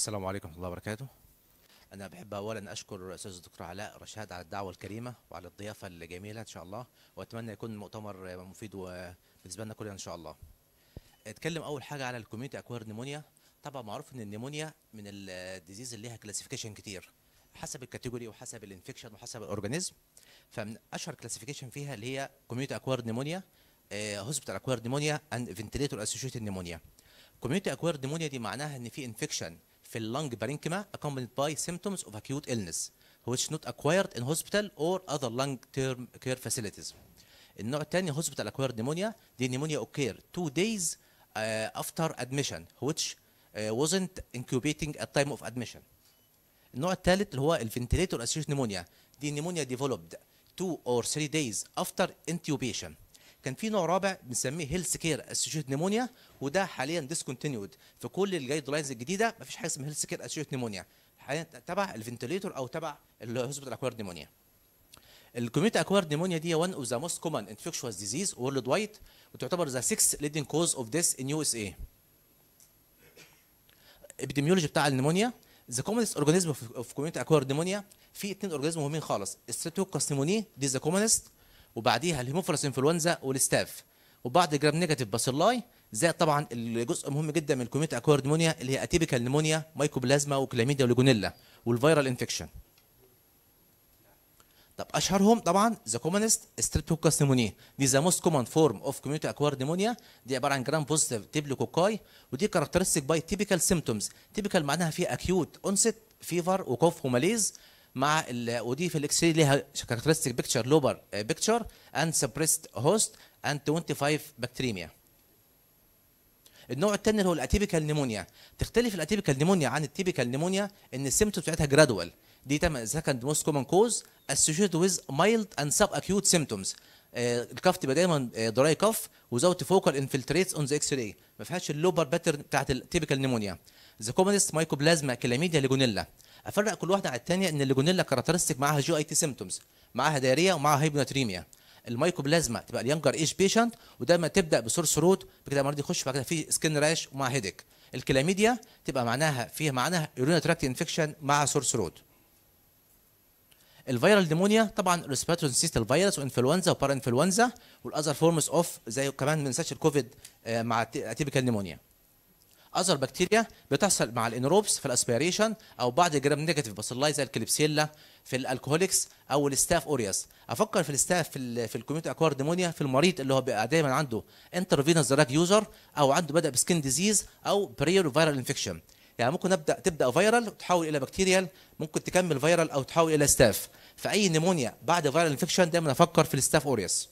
السلام عليكم ورحمة الله وبركاته أنا بحب أولا أشكر أستاذ الدكتور علاء رشاد على الدعوة الكريمة وعلى الضيافة الجميلة إن شاء الله وأتمنى يكون المؤتمر مفيد بالنسبة لنا كلنا إن شاء الله اتكلم أول حاجة على الكوميونتي أكوير نيمونيا طبعا معروف إن النيمونيا من الديزيز اللي ليها كلاسيفيكيشن كتير حسب الكاتيجوري وحسب الانفكشن وحسب الاورجانيزم فمن اشهر كلاسيفيكيشن فيها اللي هي كوميونتي اكوير نيمونيا هوسبيتال آه، اكوير نيمونيا اند فنتليتور اسوشيتد نيمونيا كوميونتي اكوير نيمونيا دي معناها ان في انفكشن في اللنج parenchyma accompanied by symptoms of acute illness which not acquired in hospital or other lung term care facilities. النوع الثاني hospital acquired pneumonia دي pneumonia occur two days uh, after admission which uh, wasn't incubating at time of admission. النوع الثالث اللي هو ventilator associated نيمونيا دي نيمونيا ديفلوبد 2 or 3 days after intubation. كان في نوع رابع بنسميه هيلث كير associated نيمونيا وده حاليا ديسكونتينيود في كل الجايد لاينز الجديده مفيش حاجه اسمها هيلث كير اسيوت نيمونيا حاليا تبع الفنتليتور او تبع الهوسبيتال اكوارد نيمونيا الكوميونتي اكوارد نيمونيا دي وان اوف ذا موست كومن انفكشوس ديزيز وورلد وايد وتعتبر ذا 6 ليدنج كوز اوف ديث ان يو اس اي الابيديميولوجي بتاع النيمونيا ذا كومنست اورجانيزم اوف كوميونتي اكوارد نيمونيا في اثنين اورجانيزم مهمين خالص الستريبتوكاس نيموني دي ذا كومنست وبعديها الهيموفيلس انفلونزا والستاف وبعد جرام نيجاتيف باسيلاي زائد طبعا الجزء مهم جدا من الكوميت اكورد نمونيا اللي هي اتيبيكال نمونيا مايكوبلازما وكلاميديا وليجونيلا والفيرال انفكشن طب اشهرهم طبعا ذا كومنست ستريبتوكاس نمونيا دي ذا موست كومن فورم اوف كوميونتي اكوارد نمونيا دي عباره عن جرام بوزيتيف تيبلوكوكاي ودي كاركترستيك باي تيبيكال سيمتومز تيبيكال معناها في اكيوت اونست فيفر وكوف وماليز مع ال ودي في الاكس ري ليها كاركترستيك بيكتشر لوبر بيكتشر اند سبريست هوست اند 25 بكتريميا النوع الثاني اللي هو الاتيبيكال نيمونيا تختلف الاتيبيكال نيمونيا عن التيبيكال نيمونيا ان السيمتوم بتاعتها جرادوال دي تم سكند موست كومن كوز اسوشيتد ويز مايلد اند سب اكيوت سيمتومز الكف تبقى دايما دراي كف وزوت فوكال انفلتريتس اون ذا اكس راي ما فيهاش اللوبر باترن بتاعت التيبيكال نيمونيا ذا كومنست مايكوبلازما كلاميديا ليجونيلا افرق كل واحده عن الثانيه ان الليجونيلا كاركترستيك معاها جي اي تي سيمتومز معاها دايريا ومعاها هيبوناتريميا المايكوبلازما تبقى اليانجر ايج بيشنت ودايما تبدا بسورس روت بكده المريض يخش بعد كده في سكن راش ومع هيدك الكلاميديا تبقى معناها فيها معناها يورين تراكت انفكشن مع سورس روت الفيرال نيمونيا طبعا ريسبيرتوري سيست الفيروس وانفلونزا وبارا انفلونزا والاذر فورمز اوف زي كمان ما ننساش الكوفيد آه، مع اتيبيكال نيمونيا اذر بكتيريا بتحصل مع الانروبس في الاسبيريشن او بعض الجرام نيجاتيف باسيلاي زي الكليبسيلا في الالكوهوليكس او الستاف اورياس افكر في الستاف في, في الكوميونتي اكوار ديمونيا في المريض اللي هو بيبقى دايما عنده انترفينس دراج يوزر او عنده بدا بسكين ديزيز او بريور فيرال انفكشن يعني ممكن نبدا تبدا فيرال وتحول الى بكتيريال ممكن تكمل فيرال او تحول الى ستاف فاي نيمونيا بعد فيرال انفكشن دايما افكر في الستاف اورياس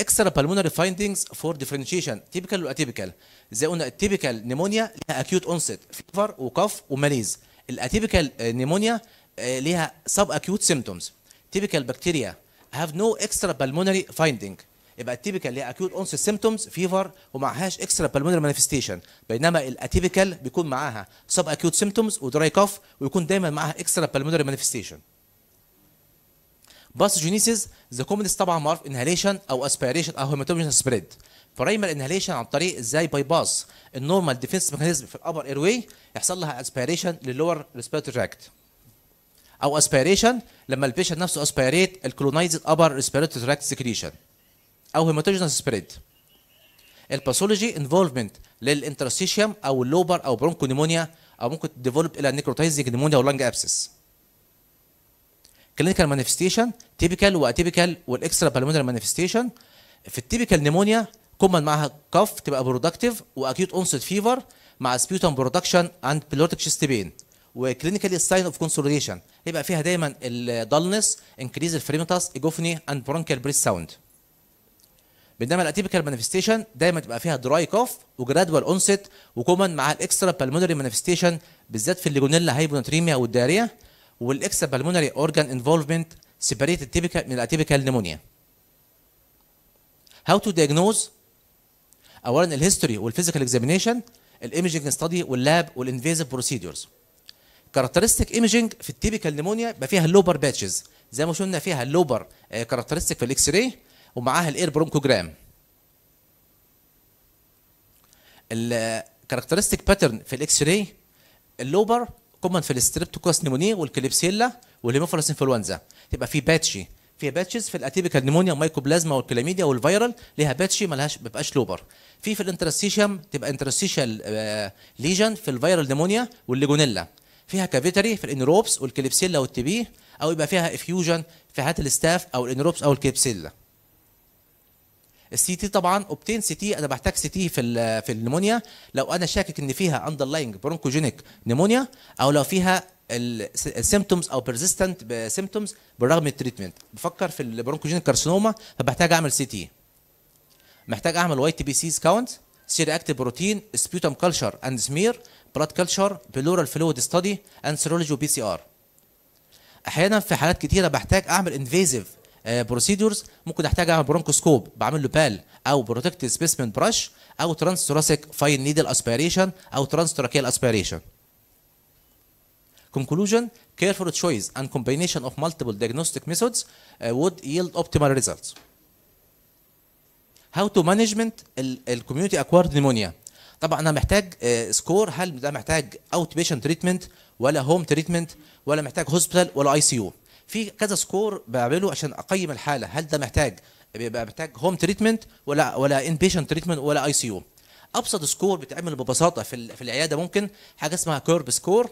اكسترا بالمونري فايندينجز فور ديفرنشيشن تيبيكال واتيبيكال زي قلنا التيبيكال نيمونيا ليها اكيوت اونست فيفر وكف وماليز الاتيبيكال آه، آه، نيمونيا ليها سب اكيوت سيمتومز تيبيكال بكتيريا هاف نو اكسترا بالمونري فايندينج يبقى التيبيكال ليها اكيوت اونست سيمتومز فيفر ومعهاش اكسترا بالمونري مانيفستيشن بينما الاتيبيكال بيكون معاها سب اكيوت سيمتومز ودراي كف ويكون دايما معاها اكسترا بالمونري مانيفستيشن باثوجينيسيس ذا كومنس طبعا معروف انهاليشن او اسبيريشن او هيماتوجينس سبريد برايمر انهاليشن عن طريق ازاي باي باس النورمال ديفنس ميكانيزم في الابر اير واي يحصل لها اسبيريشن للور ريسبيرتوري تراكت او اسبيريشن لما البيشنت نفسه اسبيريت الكلونايزد ابر ريسبيرتوري تراكت سكريشن او هيماتوجينس سبريد الباثولوجي انفولفمنت للانترستيشيوم او اللوبر او برونكو نيمونيا او ممكن تديفلوب الى نيكروتايزنج نيمونيا او لانج ابسس كلينيكال مانيفستيشن تيبيكال واتيبيكال والاكسترا بالمونري مانيفستيشن في التيبيكال نيمونيا كومن معاها كف تبقى برودكتيف واكيوت اونست فيفر مع سبيوتم برودكشن اند بلورتيك شيست بين وكلينيكال ساين اوف كونسوليديشن يبقى فيها دايما الدالنس انكريز الفريمتاس ايجوفني اند برونكال بريس ساوند بينما الاتيبيكال مانيفستيشن دايما تبقى فيها دراي كوف وجرادوال اونست وكومن مع الاكسترا بالمونري مانيفستيشن بالذات في الليجونيلا هايبونتريميا والداريه والاكسترا بالمونري اورجان انفولفمنت سيبريت التيبيكال من الاتيبيكال نيمونيا هاو تو ديجنوز اولا الهيستوري والفيزيكال اكزامينشن الايمجنج ستادي واللاب والانفيزيف بروسيدورز كاركترستيك ايمجنج في التيبيكال نيمونيا يبقى فيها اللوبر باتشز زي ما شفنا فيها اللوبر آه، كاركترستيك في الاكس راي ومعاها الاير برونكوجرام الكاركترستيك آه، باترن في الاكس راي اللوبر كومن في الستريبتوكوس نيمونيه والكليبسيلا والهيموفيلوس انفلونزا تبقى في باتشي في باتشز في الاتيبيكال نيمونيا مايكوبلازما والكلاميديا والفيرال ليها باتشي ما لهاش بيبقاش لوبر في في الانترستيشيم تبقى انترستيشال آه، ليجن في الفيرال نيمونيا والليجونيلا فيها كافيتري في الانروبس والكليبسيلا والتبيه او يبقى فيها افيوجن في حالات الستاف او الانروبس او الكليبسيلا السي تي طبعا اوبتين سي تي انا بحتاج سي تي في في النمونيا لو انا شاكك ان فيها اندرلاينج برونكوجينيك نمونيا او لو فيها السيمتومز او بيرزيستنت سيمتومز بالرغم من التريتمنت بفكر في البرونكوجينيك كارسينوما فبحتاج اعمل سي تي محتاج اعمل واي تي بي سيز كاونت سي رياكتيف بروتين سبيوتم كلشر اند سمير بلاد كلشر بلورال فلويد ستادي اند سيرولوجي وبي سي ار احيانا في حالات كتيره بحتاج اعمل انفيزيف بروسيدورز آه، ممكن احتاج اعمل برونكوسكوب بعمل له بال او بروتكت سبيسمنت براش او ترانس ثوراسيك فاين نيدل اسبيريشن او ترانس تراكيال اسبيريشن Conclusion Careful choice and combination of multiple diagnostic methods uh, would yield optimal results. How to management الكوميونتي acquired pneumonia طبعا انا محتاج سكور آه، uh, هل ده محتاج اوت بيشنت تريتمنت ولا هوم تريتمنت ولا محتاج هوسبيتال ولا اي سي يو في كذا سكور بعمله عشان اقيم الحاله هل ده محتاج بيبقى محتاج هوم تريتمنت ولا ولا ان بيشنت تريتمنت ولا اي سي يو ابسط سكور بيتعمل ببساطه في في العياده ممكن حاجه اسمها كيرب سكور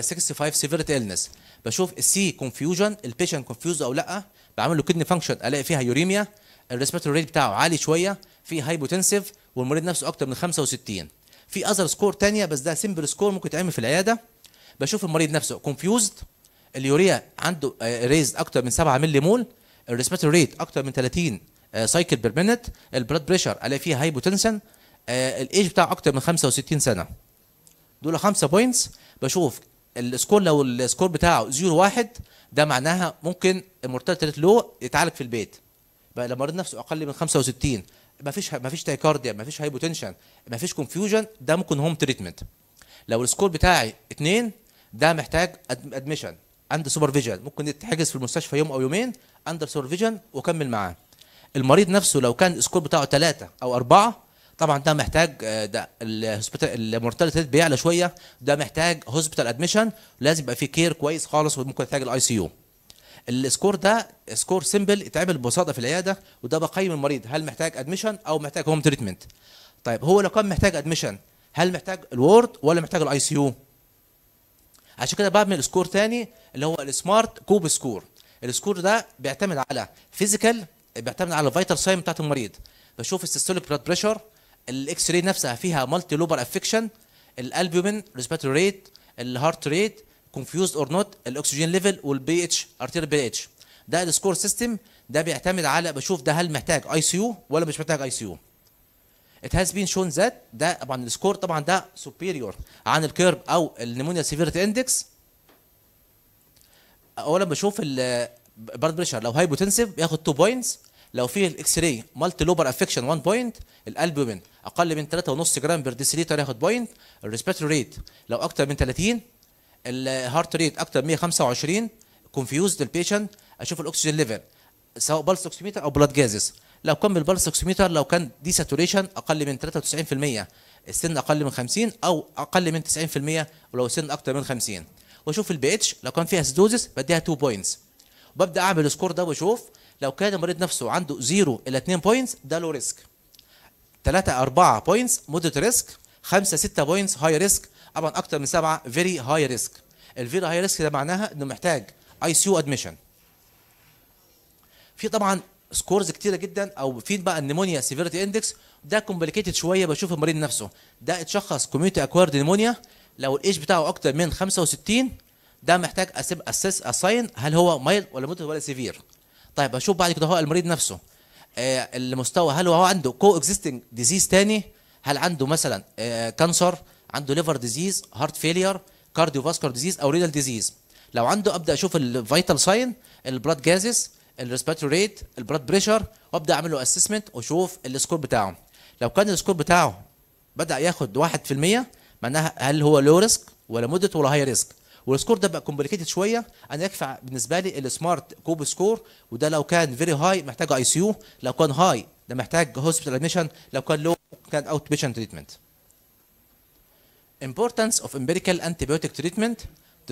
65 سيفيرتي النس بشوف السي كونفيوجن البيشنت كونفيوز او لا بعمل له كدني فانكشن الاقي فيها يوريميا الريسبيرتوري ريت بتاعه عالي شويه في هايبوتنسيف والمريض نفسه اكتر من 65 في اذر سكور ثانيه بس ده سمبل سكور ممكن يتعمل في العياده بشوف المريض نفسه كونفيوزد اليوريا عنده ريز آه، اكتر من 7 ملي مول الريسباتوري ريت اكتر من 30 سايكل بير مينت البلاد بريشر الاقي فيها هايبوتنسن الايج بتاعه اكتر من 65 سنه دول خمسه بوينتس بشوف السكور لو السكور بتاعه 0 1 ده معناها ممكن المورتاليتي لو يتعالج في البيت بقى لما مريض نفسه اقل من 65 ما فيش ما فيش تايكارديا ما فيش هايبوتنشن ما فيش كونفيوجن ده ممكن هوم تريتمنت لو السكور بتاعي 2 ده محتاج ادميشن اندر سوبرفيجن ممكن يتحجز في المستشفى يوم او يومين اندر سوبرفيجن وكمل معاه المريض نفسه لو كان السكور بتاعه ثلاثة او أربعة طبعا ده محتاج آه، ده المورتاليتي ريت بيعلى شويه ده محتاج هوسبيتال ادميشن لازم يبقى فيه كير كويس خالص وممكن يحتاج الاي سي يو السكور ده سكور سيمبل يتعمل ببساطه في العياده وده بقيم المريض هل محتاج ادميشن او محتاج هوم تريتمنت طيب هو لو كان محتاج ادميشن هل محتاج الورد ولا محتاج الاي سي يو عشان كده بعمل سكور تاني اللي هو السمارت كوب سكور السكور ده بيعتمد على فيزيكال بيعتمد على الفيتال ساين بتاعت المريض بشوف السيستوليك بلاد بريشر الاكس راي نفسها فيها مالتي لوبر افكشن الالبومين ريسبيرتوري ريت الهارت ريت كونفيوزد اور نوت الاكسجين ليفل والبي اتش ارتيريال بي اتش ده السكور سيستم ده بيعتمد على بشوف ده هل محتاج اي سي يو ولا مش محتاج اي سي يو ات هاز بين شون ذات ده طبعا السكور طبعا ده سوبيريور عن الكيرب او النمونيا سيفيرتي اندكس اولا بشوف البلد بريشر لو هايبوتنسيف بياخد 2 بوينتس لو فيه الاكس راي مالتي لوبر افكشن 1 بوينت الالبومين اقل من 3.5 جرام بير ديسيليتر ياخد بوينت الريسبيرتوري ريت لو اكتر من 30 الهارت ريت اكتر من 125 كونفيوزد البيشنت اشوف الاكسجين ليفل سواء بلس اوكسيميتر او بلاد جازز لو كان بالبلس اوكسيميتر لو كان دي ساتوريشن اقل من 93% السن اقل من 50 او اقل من 90% ولو السن اكتر من 50 واشوف البي اتش لو كان فيها سدوزس بديها 2 بوينتس وببدا اعمل السكور ده واشوف لو كان المريض نفسه عنده 0 الى 2 بوينتس ده لو ريسك 3 4 بوينتس مودريت ريسك 5 6 بوينتس هاي ريسك طبعا اكتر من 7 فيري هاي ريسك الفيري هاي ريسك ده معناها انه محتاج اي سي يو ادميشن في طبعا سكورز كتيره جدا او في بقى النمونيا سيفيرتي اندكس ده كومبليكيتد شويه بشوف المريض نفسه ده اتشخص كوميونتي اكوارد نمونيا لو الايج بتاعه اكتر من 65 ده محتاج اسيب اسس اساين هل هو مايل ولا موت ولا سيفير طيب اشوف بعد كده هو المريض نفسه آه المستوى هل هو عنده كو اكزيستنج ديزيز تاني هل عنده مثلا آه كانسر عنده ليفر ديزيز هارت فيلير كارديو فاسكولار ديزيز او رينال ديزيز لو عنده ابدا اشوف الفيتال ساين البلاد جازز الريسبيرتوري ريت البلاد بريشر وابدا اعمل له اسسمنت واشوف السكور بتاعه لو كان السكور بتاعه بدا ياخد 1% معناها هل هو لو ريسك ولا مدته ولا هاي ريسك والسكور ده بقى كومبليكيتد شويه انا يكفي بالنسبه لي السمارت كوب سكور وده لو كان فيري هاي محتاج اي سي يو لو كان هاي ده محتاج هوسبيتال ادميشن لو كان لو كان اوت بيشن تريتمنت importance of empirical antibiotic treatment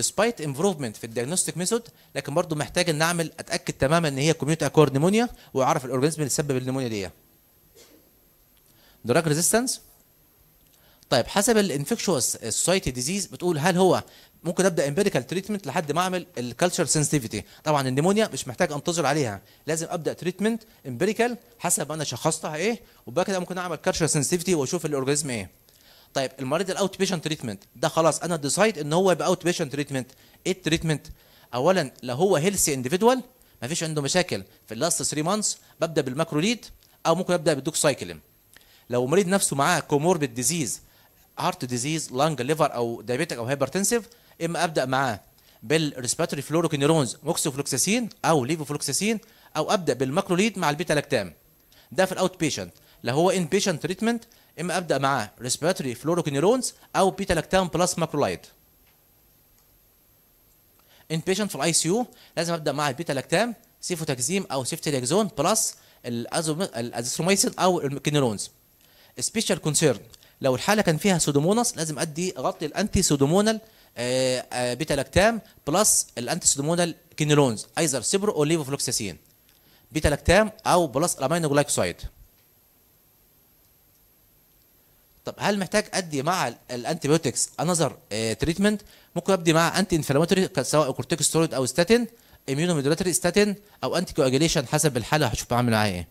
despite امبروفمنت في الديagnostic ميثود لكن برضه محتاج ان اعمل اتاكد تماما ان هي كوميونتي اكور نيمونيا واعرف الاورجانيزم اللي سبب النيمونيا دي دراج ريزيستنس طيب حسب الانفكشوس سوسايتي ديزيز بتقول هل هو ممكن ابدا امبيريكال تريتمنت لحد ما اعمل الكالتشر سنسيتيفيتي طبعا النيمونيا مش محتاج انتظر عليها لازم ابدا تريتمنت امبيريكال حسب انا شخصتها ايه وبعد كده ممكن اعمل كالتشر سنسيتيفيتي واشوف الاورجانيزم ايه طيب المريض الاوت بيشنت تريتمنت ده خلاص انا ديسايد ان هو يبقى اوت بيشنت تريتمنت ايه التريتمنت اولا لو هو هيلثي انديفيدوال ما فيش عنده مشاكل في اللاست 3 مانثس ببدا بالماكروليد او ممكن ابدا بالدوكسايكلين لو المريض نفسه معاه كوموربيد ديزيز هارت ديزيز لانج ليفر او دايبيتك او هايبرتنسيف اما ابدا معاه بالريسباتوري فلوروكينيرونز موكسوفلوكساسين او ليفوفلوكساسين او ابدا بالماكروليد مع البيتا لاكتام ده في الاوت بيشنت لو هو ان بيشنت تريتمنت اما ابدا مع ريسبيراتوري فلوروكينيرونز او بيتا لاكتام بلس ماكرولايد ان بيشنت في الاي سي يو لازم ابدا مع البيتا لاكتام سيفوتاكزيم او سيفتيلاكزون بلس الازوميسين او الكينيرونز سبيشال كونسيرن لو الحاله كان فيها سودوموناس لازم ادي غطي الانتي سودومونال بيتا لاكتام بلس الانتي سودومونال كينيرونز ايزر سيبرو او ليفوفلوكساسين بيتا لاكتام او بلس الامينو جلايكوسايد طب هل محتاج ادي مع الانتي بيوتكس انذر تريتمنت ممكن ابدي مع انتي انفلاماتوري سواء كورتيكوستيرويد او ستاتين ميدولاتري ستاتين او انتي كواجيليشن حسب الحاله هشوف بعمل معاه ايه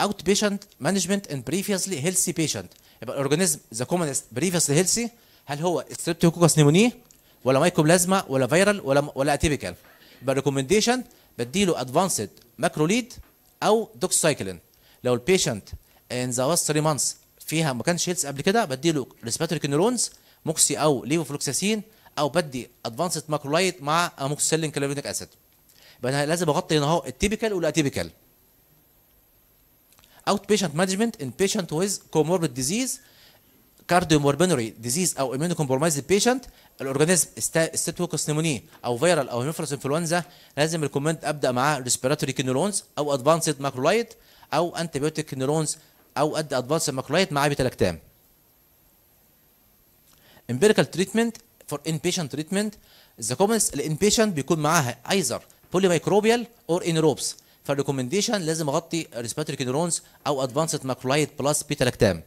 اوت بيشنت مانجمنت ان بريفيسلي هيلثي بيشنت يبقى الاورجانيزم ذا كومنست بريفيسلي هيلثي هل هو ستريبتوكوكس نيموني ولا مايكوبلازما ولا فيرال ولا ولا اتيبيكال يبقى الريكومنديشن بديله ادفانسد ماكروليد او دوكسايكلين لو البيشنت ان ذا لاست 3 مانس فيها ما كانش هيلث قبل كده بدي له ريسباتريك نيرونز موكسي او ليفوفلوكساسين او بدي ادفانسد ماكرولايت مع اموكسيلين كلافينيك اسيد يبقى انا لازم اغطي هنا اهو التيبيكال والاتيبيكال اوت بيشنت مانجمنت ان بيشنت ويز كوموربيد ديزيز كارديوموربينري ديزيز او اميونو كومبرومايز بيشنت الاورجانيزم ستيتوكوس نيموني او فيرال او هيموفلس انفلونزا لازم الكومنت ابدا معاه ريسبيراتوري كينيرونز او ادفانسد ماكرولايت او انتي بيوتيك كينيرونز او ادي ادفانس ماكرولايت مع بيتا امبيريكال تريتمنت فور ان بيشنت تريتمنت ذا كومنس الان بيشنت بيكون معاها ايزر بولي مايكروبيال اور انروبس فالريكومنديشن لازم اغطي ريسباتريك نيورونز او ادفانس ماكرولايت بلس بيتا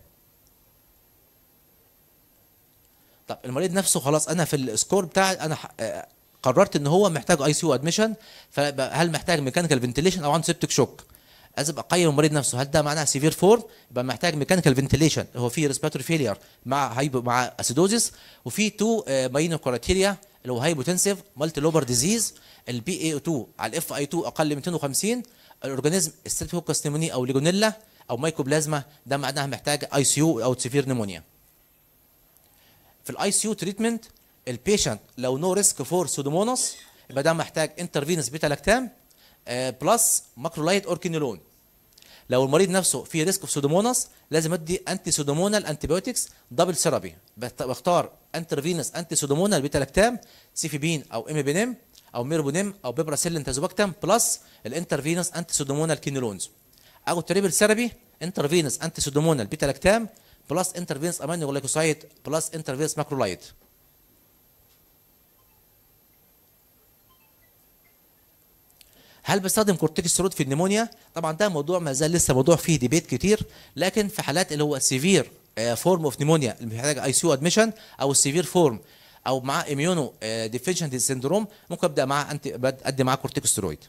طب المريض نفسه خلاص انا في السكور بتاع انا آه، قررت ان هو محتاج اي سي يو ادميشن فهل محتاج ميكانيكال فنتيليشن او عنده سيبتك شوك لازم اقيم المريض نفسه هل ده معناه سيفير فورم يبقى محتاج ميكانيكال فنتليشن هو في ريسبيرتوري فيلير مع هايبو مع اسيدوزيس وفي تو ماينو كرايتيريا اللي هو هايبوتنسيف مالتي لوبر ديزيز البي اي 2 على الاف اي 2 اقل من 250 الاورجانيزم ستريبتوكوكس نيموني او ليجونيلا او مايكوبلازما ده معناها محتاج اي سي يو او سيفير نيمونيا في الاي سي يو تريتمنت البيشنت لو نو ريسك فور سودوموناس يبقى ده محتاج انترفينس بيتا لاكتام بلس ماكرولايت اوركينولون لو المريض نفسه في ريسك اوف سودوموناس لازم ادي انتي سودومونال انتيبيوتكس دبل ثيرابي بختار انترفينس انتي سودومونال بيتالاكتام سيفيبين او ام بي او ميربونيم او بيبراسيلين تازوباكتام بلس الانترفينس انتي سودومونال كينولونز او تريبل ثيرابي انترفينس انتي سودومونال بيتالاكتام بلس انترفينس امينو جلايكوسايد بلس انترفينس ماكرولايت هل بستخدم كورتيكوستيرويد في النمونيا؟ طبعا ده موضوع ما زال لسه موضوع فيه ديبيت كتير لكن في حالات اللي هو سيفير فورم اوف نيمونيا اللي محتاج اي سيو ادميشن او السيفير فورم او مع اميونو ديفيشنت سيندروم ممكن ابدا معاه انت ادي معاه كورتيكوستيرويد.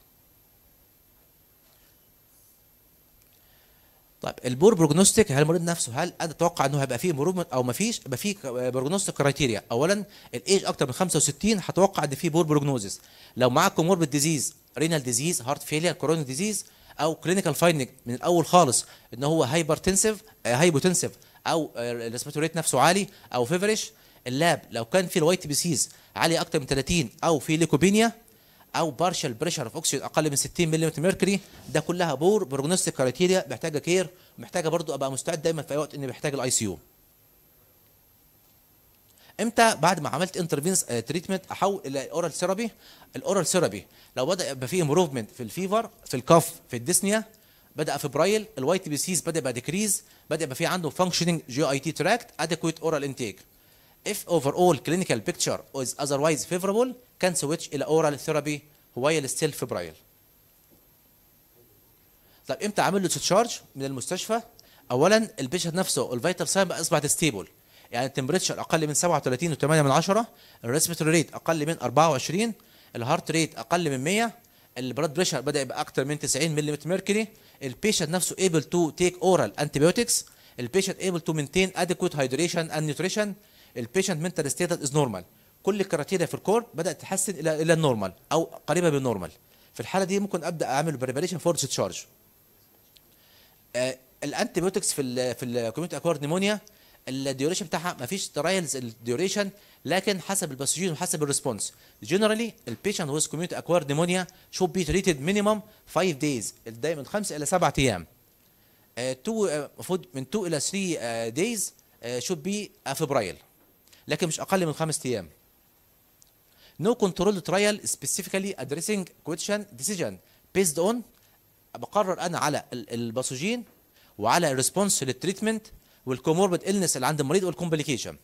طيب البور بروجنوستيك هل المريض نفسه هل انا اتوقع انه هيبقى فيه امبروفمنت او ما فيش يبقى فيه بروجنوستيك كرايتيريا آه، اولا الايج اكتر من 65 هتوقع ان فيه بور بروجنوزيس لو معاه كوموربيد ديزيز رينال ديزيز هارت فيلير كورونر ديزيز او كلينيكال فايندنج من الاول خالص ان هو هايبرتنسيف آه، هايبوتنسيف او الريسبيرتوري آه، نفسه عالي او فيفرش اللاب لو كان في الوايت بي سيز عاليه اكتر من 30 او في ليكوبينيا او بارشال بريشر اوف اوكسيد اقل من 60 ملم ميركوري ده كلها بور بروجنوستيك كرايتيريا محتاجه كير محتاجه برضو ابقى مستعد دايما في اي وقت اني محتاج الاي سي يو امتى بعد ما عملت انترفينس آه، تريتمنت احول الى اورال ثيرابي الاورال ثيرابي لو بدا يبقى فيه امبروفمنت في الفيفر في الكف في الديسنيا بدا في برايل الواي تي بي سيز بدا يبقى ديكريز بدا يبقى فيه عنده فانكشننج جي اي تي تراكت ادكويت اورال انتيك if اول clinical picture is otherwise favorable can switch الى ثيرابي therapy while still برايل طب امتى اعمل له تشارج من المستشفى؟ اولا البيشنت نفسه الفيتال ساين اصبحت ستيبل يعني التمبريتشر اقل من 37 و8 من 10 الريسبيتوري ريت اقل من 24 الهارت ريت اقل من 100 البلاد بريشر بدا يبقى اكتر من 90 ملم ميركوري البيشنت نفسه ايبل تو تيك اورال انتي البيشنت ايبل تو مينتين ادكويت هايدريشن اند نيوتريشن البيشنت منتال ستيتس از نورمال كل الكراتيريا في الكور بدات تحسن الى الى النورمال او قريبه من النورمال في الحاله دي ممكن ابدا اعمل بريباريشن فور ديسشارج الانتي في الـ في الكوميونتي اكوارد نيمونيا الديوريشن بتاعها ما فيش ترايلز الديوريشن لكن حسب الباثوجين وحسب الريسبونس جنرالي البيشنت ويز كوميونتي اكوارد نيمونيا شود بي تريتد مينيمم 5 دايز دايما من 5 الى 7 ايام تو آه، آه، المفروض من 2 الى 3 دايز شود بي افبرايل لكن مش اقل من 5 ايام نو كنترول ترايل specifically ادريسنج كويشن ديسيجن بيزد اون بقرر انا على الباثوجين وعلى الريسبونس للتريتمنت والكوموربيد إلنس اللي عند المريض والكومبليكيشن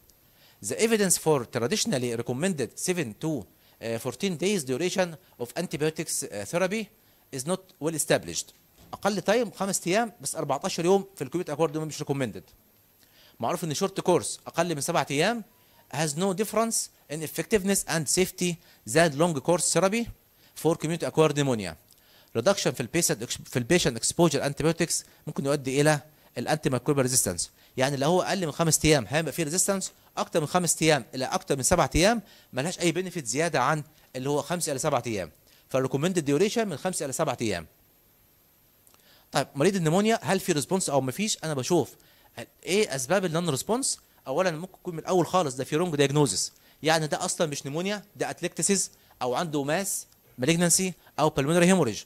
the evidence for traditionally recommended 7 to 14 days duration of antibiotics therapy is not well established اقل تايم خمس ايام بس 14 يوم في الكوميت اكورد مش ريكومندد معروف ان شورت كورس اقل من سبعة ايام has no difference in effectiveness and safety than long course therapy for community acquired pneumonia reduction في البيشنت في البيشنت exposure antibiotics ممكن يؤدي الى الانتي مايكروبيال ريزيستنس يعني اللي هو اقل من خمس ايام هيبقى فيه ريزيستنس اكتر من خمس ايام الى اكتر من سبعة ايام ملهاش اي بنفيت زياده عن اللي هو خمسة الى سبعة ايام فالريكومندد ديوريشن من خمسة الى سبعة ايام طيب مريض النمونيا هل في ريسبونس او مفيش انا بشوف ايه اسباب النون ريسبونس اولا ممكن يكون من الاول خالص ده في رونج دايجنوزس يعني ده اصلا مش نمونيا ده اتلكتسيس او عنده ماس مالجنسي او بالمونري هيموريج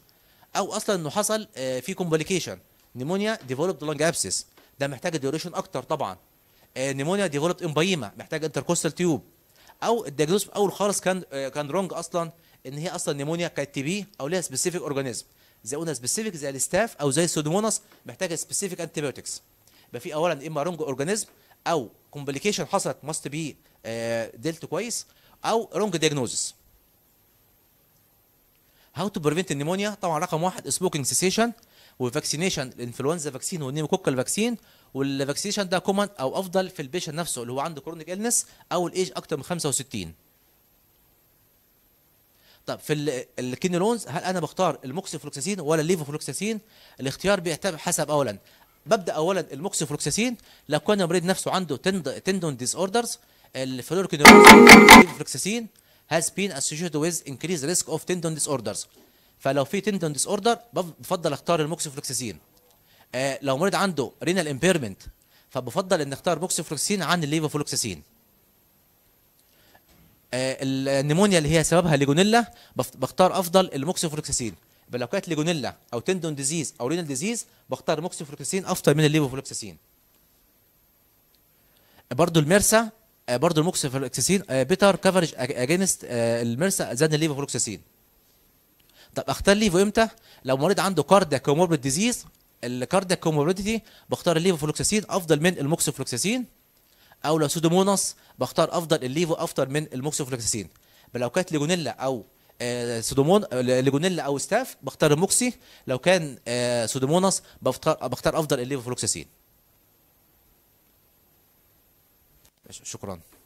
او اصلا انه حصل آه، في كومبليكيشن نمونيا ديفولوبد لونج ابسس ده محتاج ديوريشن اكتر طبعا نيمونيا آه، غلط امبايما محتاج انتركوستال تيوب او الدياجنوز في الاول خالص كان آه، كان رونج اصلا ان هي اصلا نيمونيا كانت تي بي او ليها سبيسيفيك اورجانيزم زي قلنا سبيسيفيك زي الستاف او زي السودوموناس محتاجه سبيسيفيك انتيبيوتكس يبقى في اولا اما رونج اورجانيزم او كومبليكيشن حصلت ماست بي دلت كويس او رونج دياجنوزس هاو تو بريفنت النيمونيا طبعا رقم واحد سموكينج سيسيشن وفاكسينيشن الانفلونزا فاكسين والنيموكوكا فاكسين والفاكسينيشن ده كومن او افضل في البيشن نفسه اللي هو عنده كرونيك النس او الايج اكتر من 65 طب في الكينولونز هل انا بختار الموكسيفلوكساسين ولا الليفوفلوكساسين الاختيار بيعتمد حسب اولا ببدا اولا الموكسيفلوكساسين لو كان المريض نفسه عنده تند تندون ديز اوردرز الفلوركينولونز الليفوفلوكساسين بين اسوشيتد ويز انكريز ريسك اوف تندون tendon اوردرز فلو في تندون ديس اوردر بفضل اختار الموكسيفلوكساسين آه لو مريض عنده رينال امبيرمنت فبفضل ان اختار موكسيفلوكساسين عن الليفافلوكساسين آه النمونيا اللي هي سببها ليجونيلا بختار افضل الموكسيفلوكساسين لو كانت ليجونيلا او تندون ديزيز او رينال ديزيز بختار موكسيفلوكساسين افضل من الليفافلوكساسين آه، برضه الميرسا آه، برضه الموكسيفلوكساسين بيتر آه، كفرج اجينست الميرسا زاد الليفافلوكساسين طب اختار ليفو امتى؟ لو مريض عنده كاردياك كوموربيد ديزيز الكاردياك كوموربيديتي بختار الليفو فلوكساسين افضل من فلوكساسين او لو سودوموناس بختار افضل الليفو افضل من فلوكساسين لو كانت ليجونيلا او آه، سودومون ليجونيلا او ستاف بختار الموكسي لو كان آه، سودوموناس بختار بختار افضل الليفو فلوكساسين شكرا